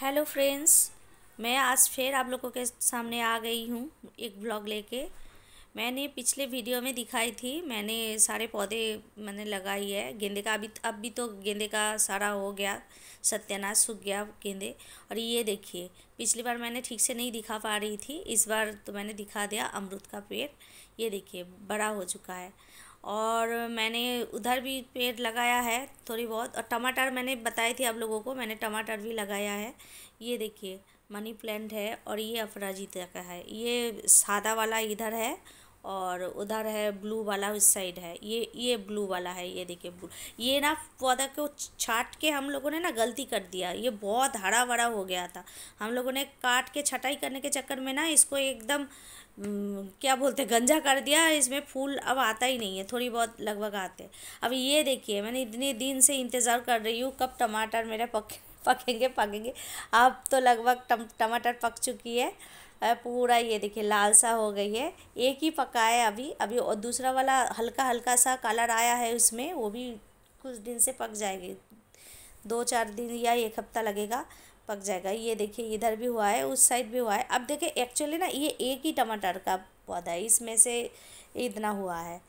hello friends मैं आज फिर आप लोगों के सामने आ गई हूँ एक ब्लॉग लेके मैंने पिछले वीडियो में दिखाई थी मैंने सारे पौधे मैंने लगाई है गेंदे का अभी अब भी तो गेंदे का सारा हो गया सत्यानाश सूख गया गेंदे और ये देखिए पिछली बार मैंने ठीक से नहीं दिखा पा रही थी इस बार तो मैंने दिखा दिया अमरुद का पेड़ ये देखिए बड़ा हो चुका है और मैंने उधर भी पेड़ लगाया है थोड़ी बहुत और टमाटर मैंने बताई थी आप लोगों को मैंने टमाटर भी लगाया है ये देखिए मनी प्लांट है और ये अफराजिता का है ये सादा वाला इधर है और उधर है ब्लू वाला उस साइड है ये ये ब्लू वाला है ये देखिए ब्लू ये ना पौधा को छाट के हम लोगों ने ना गलती कर दिया ये बहुत हरा भरा हो गया था हम लोगों ने काट के छटाई करने के चक्कर में ना इसको एकदम क्या बोलते हैं गंजा कर दिया इसमें फूल अब आता ही नहीं है थोड़ी बहुत लगभग आते अब ये देखिए मैंने इतने दिन से इंतज़ार कर रही हूँ कब टमाटर मेरे पक पकेंगे पकेंगे अब तो लगभग टम टमाटर पक चुकी है पूरा ये देखिए लाल सा हो गई है एक ही पका है अभी अभी और दूसरा वाला हल्का हल्का सा कलर आया है उसमें वो भी कुछ दिन से पक जाएगी दो चार दिन या एक हफ्ता लगेगा पक जाएगा ये देखिए इधर भी हुआ है उस साइड भी हुआ है अब देखिए एक्चुअली ना ये एक ही टमाटर का पौधा है इसमें से इतना हुआ है